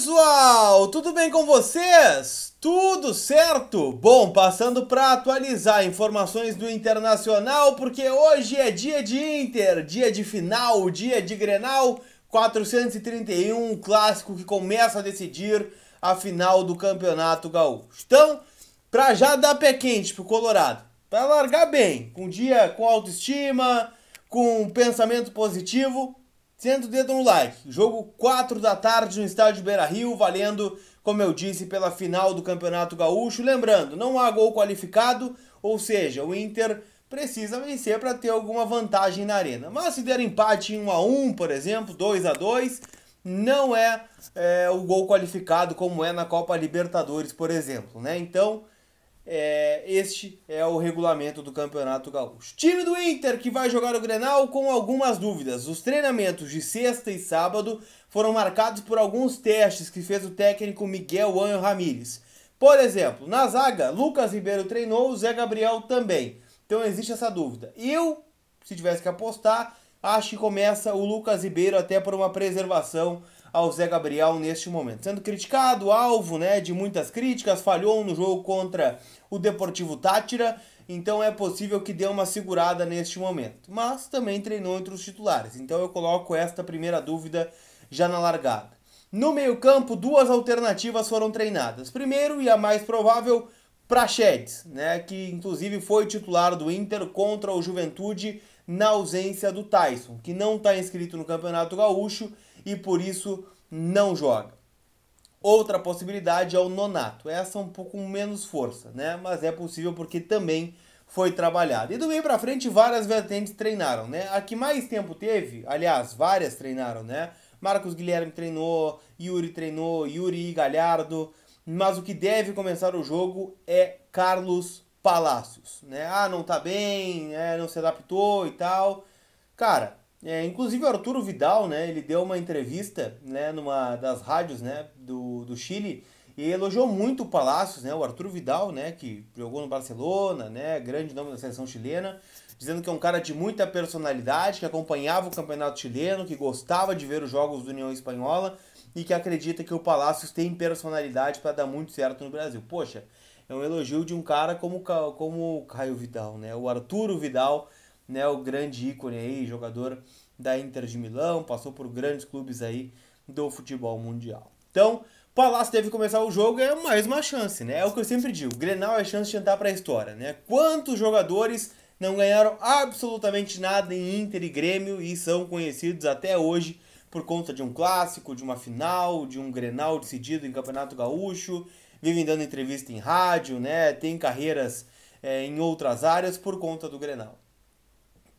pessoal, tudo bem com vocês? Tudo certo? Bom, passando para atualizar informações do Internacional, porque hoje é dia de Inter, dia de final, dia de Grenal 431, clássico que começa a decidir a final do Campeonato Gaúcho. Então, para já dar pé quente pro Colorado, para largar bem, com um dia com autoestima, com um pensamento positivo, Senta o dedo no like. Jogo 4 da tarde no estádio Beira Rio, valendo, como eu disse, pela final do Campeonato Gaúcho. Lembrando, não há gol qualificado, ou seja, o Inter precisa vencer para ter alguma vantagem na arena. Mas se der empate em 1 a 1, por exemplo, 2 a 2, não é, é o gol qualificado como é na Copa Libertadores, por exemplo, né? Então, é, este é o regulamento do Campeonato Gaúcho. Time do Inter que vai jogar o Grenal com algumas dúvidas. Os treinamentos de sexta e sábado foram marcados por alguns testes que fez o técnico Miguel Anjo Ramírez. Por exemplo, na zaga, Lucas Ribeiro treinou, Zé Gabriel também. Então existe essa dúvida. Eu, se tivesse que apostar, acho que começa o Lucas Ribeiro até por uma preservação ao Zé Gabriel neste momento. Sendo criticado, alvo né, de muitas críticas, falhou no jogo contra o Deportivo Tátira, então é possível que dê uma segurada neste momento. Mas também treinou entre os titulares, então eu coloco esta primeira dúvida já na largada. No meio-campo, duas alternativas foram treinadas. Primeiro, e a mais provável, Prachedes, né, que inclusive foi titular do Inter contra o Juventude na ausência do Tyson, que não está inscrito no Campeonato Gaúcho e por isso não joga. Outra possibilidade é o nonato. Essa um pouco menos força, né? Mas é possível porque também foi trabalhado E do meio para frente várias vertentes treinaram, né? A que mais tempo teve, aliás, várias treinaram, né? Marcos Guilherme treinou, Yuri treinou, Yuri Galhardo, mas o que deve começar o jogo é Carlos Palácios, né? Ah, não tá bem, né? não se adaptou e tal. Cara, é, inclusive o Arturo Vidal, né, ele deu uma entrevista né, numa das rádios né, do, do Chile e elogiou muito o Palácios, né, o Arturo Vidal, né, que jogou no Barcelona, né, grande nome da seleção chilena, dizendo que é um cara de muita personalidade, que acompanhava o campeonato chileno, que gostava de ver os jogos do União Espanhola e que acredita que o Palacios tem personalidade para dar muito certo no Brasil. Poxa, é um elogio de um cara como, como o Caio Vidal, né, o Arturo Vidal, né, o grande ícone aí, jogador da Inter de Milão, passou por grandes clubes aí do futebol mundial. Então, Palácio deve começar o jogo, é mais uma chance, né? É o que eu sempre digo, Grenal é chance de entrar para a história, né? Quantos jogadores não ganharam absolutamente nada em Inter e Grêmio e são conhecidos até hoje por conta de um clássico, de uma final, de um Grenal decidido em Campeonato Gaúcho, vivem dando entrevista em rádio, né? Tem carreiras é, em outras áreas por conta do Grenal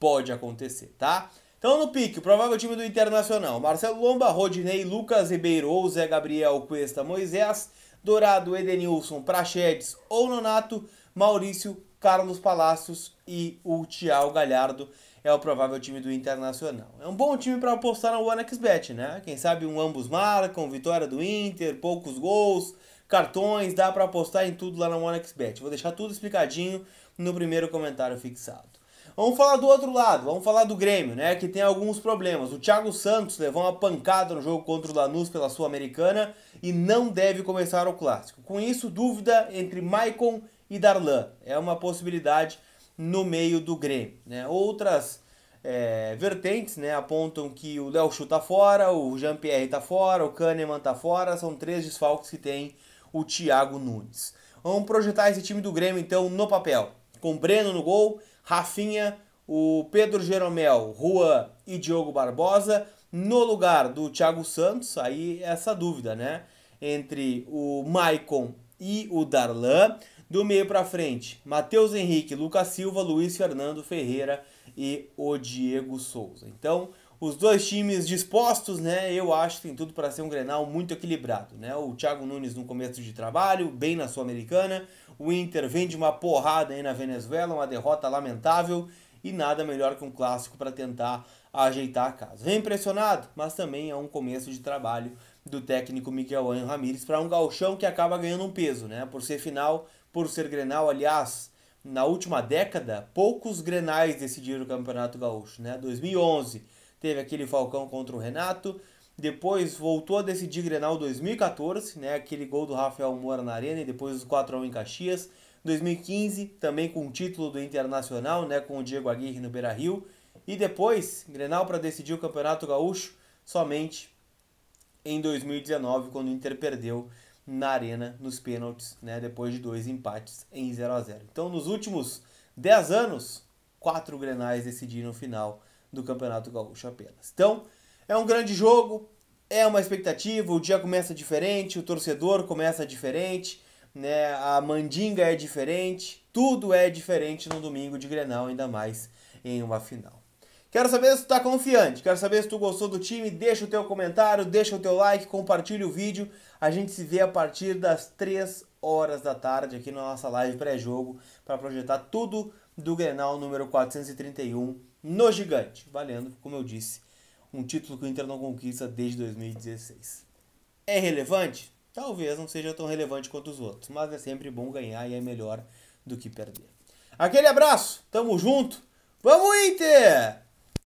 pode acontecer, tá? Então no pique, o provável time do Internacional, Marcelo Lomba, Rodinei, Lucas Ribeiro, Zé Gabriel, Cuesta, Moisés, Dourado, Edenilson, Prachedes ou Nonato, Maurício, Carlos Palacios e o Thiago Galhardo é o provável time do Internacional. É um bom time para apostar no OneXBet, né? Quem sabe um ambos marcam, vitória do Inter, poucos gols, cartões, dá para apostar em tudo lá na OneXBet. Vou deixar tudo explicadinho no primeiro comentário fixado. Vamos falar do outro lado, vamos falar do Grêmio, né? Que tem alguns problemas. O Thiago Santos levou uma pancada no jogo contra o Lanús pela Sul-Americana e não deve começar o clássico. Com isso, dúvida entre Maicon e Darlan. É uma possibilidade no meio do Grêmio. Né? Outras é, vertentes né, apontam que o Léo Chu tá fora, o Jean-Pierre tá fora, o Kahneman tá fora, são três desfalques que tem o Thiago Nunes. Vamos projetar esse time do Grêmio então no papel. Com Breno no gol, Rafinha, o Pedro Jeromel, Juan e Diogo Barbosa no lugar do Thiago Santos. Aí essa dúvida, né? Entre o Maicon e o Darlan. Do meio para frente, Matheus Henrique, Lucas Silva, Luiz Fernando Ferreira e o Diego Souza. Então, os dois times dispostos, né? Eu acho que tem tudo para ser um Grenal muito equilibrado, né? O Thiago Nunes no começo de trabalho, bem na Sul-Americana. O Inter vende uma porrada aí na Venezuela, uma derrota lamentável e nada melhor que um clássico para tentar ajeitar a casa. Vem impressionado, mas também é um começo de trabalho do técnico Miguel Anjo Ramírez para um galchão que acaba ganhando um peso, né? Por ser final, por ser Grenal, aliás, na última década, poucos Grenais decidiram o Campeonato Gaúcho, né? 2011 teve aquele Falcão contra o Renato. Depois voltou a decidir Grenal 2014, né? Aquele gol do Rafael Moura na Arena e depois os 4 a 1 em Caxias. 2015, também com o título do Internacional, né, com o Diego Aguirre no Beira-Rio. E depois, Grenal para decidir o Campeonato Gaúcho somente em 2019, quando o Inter perdeu na Arena nos pênaltis, né, depois de dois empates em 0 a 0. Então, nos últimos 10 anos, quatro Grenais decidiram o final do Campeonato Gaúcho apenas. Então, é um grande jogo, é uma expectativa, o dia começa diferente, o torcedor começa diferente, né? A mandinga é diferente, tudo é diferente no domingo de Grenal, ainda mais em uma final. Quero saber se tu tá confiante, quero saber se tu gostou do time, deixa o teu comentário, deixa o teu like, compartilha o vídeo. A gente se vê a partir das 3 horas da tarde aqui na nossa live pré-jogo para projetar tudo do Grenal número 431 no gigante, valendo, como eu disse, um título que o Inter não conquista desde 2016. É relevante? Talvez não seja tão relevante quanto os outros, mas é sempre bom ganhar e é melhor do que perder. Aquele abraço, tamo junto, vamos Inter!